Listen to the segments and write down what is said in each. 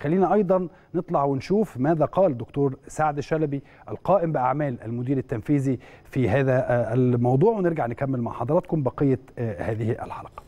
خلينا ايضا نطلع ونشوف ماذا قال دكتور سعد شلبي القائم باعمال المدير التنفيذي في هذا آه، الموضوع ونرجع نكمل مع حضراتكم بقيه آه، هذه الحلقه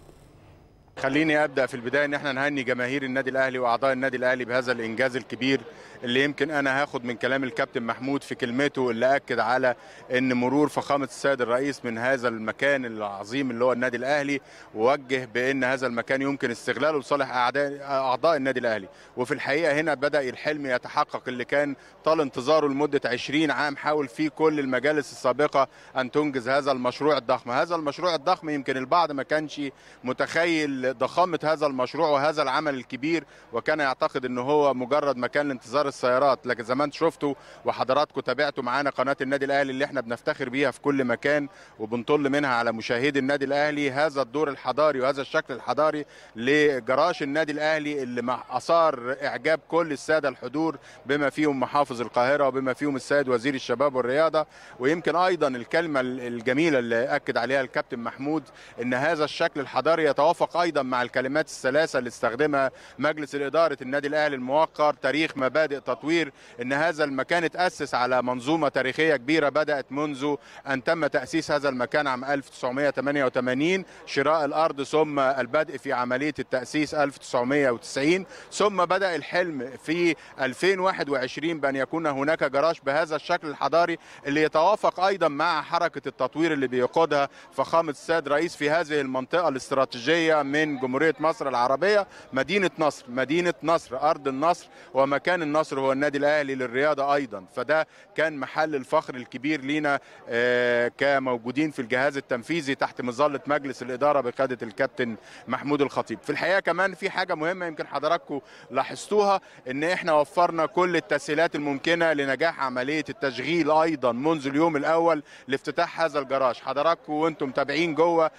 خليني ابدا في البدايه ان احنا نهني جماهير النادي الاهلي واعضاء النادي الاهلي بهذا الانجاز الكبير اللي يمكن انا هاخد من كلام الكابتن محمود في كلمته اللي اكد على ان مرور فخامه السيد الرئيس من هذا المكان العظيم اللي هو النادي الاهلي ووجه بان هذا المكان يمكن استغلاله لصالح اعضاء النادي الاهلي وفي الحقيقه هنا بدا الحلم يتحقق اللي كان طال انتظاره لمده 20 عام حاول فيه كل المجالس السابقه ان تنجز هذا المشروع الضخم هذا المشروع الضخم يمكن البعض ما كانش متخيل ضخامه هذا المشروع وهذا العمل الكبير وكان يعتقد ان هو مجرد مكان لانتظار السيارات لكن زمان شفتوا وحضراتكم تابعتوا معانا قناه النادي الاهلي اللي احنا بنفتخر بيها في كل مكان وبنطل منها على مشاهدي النادي الاهلي هذا الدور الحضاري وهذا الشكل الحضاري لجراش النادي الاهلي اللي اثار اعجاب كل الساده الحضور بما فيهم محافظ القاهره وبما فيهم السيد وزير الشباب والرياضه ويمكن ايضا الكلمه الجميله اللي اكد عليها الكابتن محمود ان هذا الشكل الحضاري يتوافق ايضا تتناغم مع الكلمات الثلاثه اللي استخدمها مجلس الاداره النادي الاهلي الموقر تاريخ مبادئ تطوير ان هذا المكان اتاسس على منظومه تاريخيه كبيره بدات منذ ان تم تاسيس هذا المكان عام 1988 شراء الارض ثم البدء في عمليه التاسيس 1990 ثم بدا الحلم في 2021 بان يكون هناك جراج بهذا الشكل الحضاري اللي يتوافق ايضا مع حركه التطوير اللي بيقودها فخامه الساد رئيس في هذه المنطقه الاستراتيجيه من من جمهوريه مصر العربيه مدينه نصر مدينه نصر ارض النصر ومكان النصر هو النادي الاهلي للرياضه ايضا فده كان محل الفخر الكبير لينا آه، كموجودين في الجهاز التنفيذي تحت مظله مجلس الاداره بقياده الكابتن محمود الخطيب في الحقيقه كمان في حاجه مهمه يمكن حضراتكم لاحظتوها ان احنا وفرنا كل التسهيلات الممكنه لنجاح عمليه التشغيل ايضا منذ اليوم الاول لافتتاح هذا الجراج حضراتكم وانتم متابعين جوه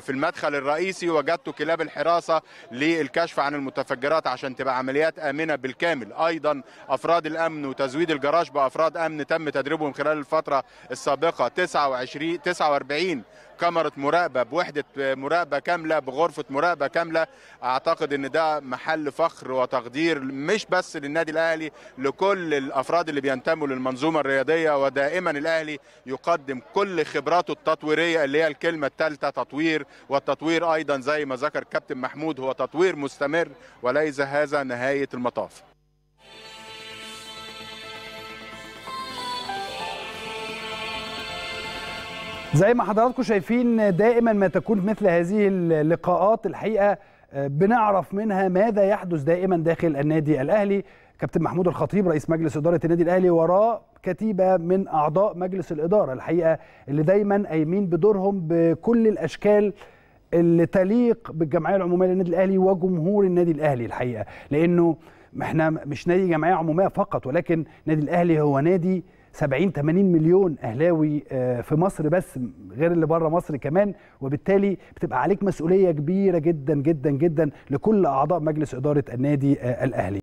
في المدخل الرئيسي وجدتوا وكلاب الحراسه للكشف عن المتفجرات عشان تبقى عمليات امنه بالكامل ايضا افراد الامن وتزويد الجراج بافراد امن تم تدريبهم خلال الفتره السابقه 29 49 كاميرا مراقبه بوحده مراقبه كامله بغرفه مراقبه كامله اعتقد ان ده محل فخر وتقدير مش بس للنادي الاهلي لكل الافراد اللي بينتموا للمنظومه الرياضيه ودائما الاهلي يقدم كل خبراته التطويريه اللي هي الكلمه الثالثه تطوير والتطوير ايضا زي ما ذكر كابتن محمود هو تطوير مستمر وليس هذا نهايه المطاف زي ما حضراتكم شايفين دائما ما تكون مثل هذه اللقاءات الحقيقه بنعرف منها ماذا يحدث دائما داخل النادي الاهلي كابتن محمود الخطيب رئيس مجلس اداره النادي الاهلي وراء كتيبه من اعضاء مجلس الاداره الحقيقه اللي دايما قايمين بدورهم بكل الاشكال اللي تليق بالجمعيه العموميه للنادي الاهلي وجمهور النادي الاهلي الحقيقه لانه احنا مش نادي جمعيه عموميه فقط ولكن نادي الاهلي هو نادي 70 80 مليون اهلاوي آه، في مصر بس غير اللي بره مصر كمان وبالتالي بتبقى عليك مسؤوليه كبيره جدا جدا جدا لكل اعضاء مجلس اداره النادي آه، الاهلي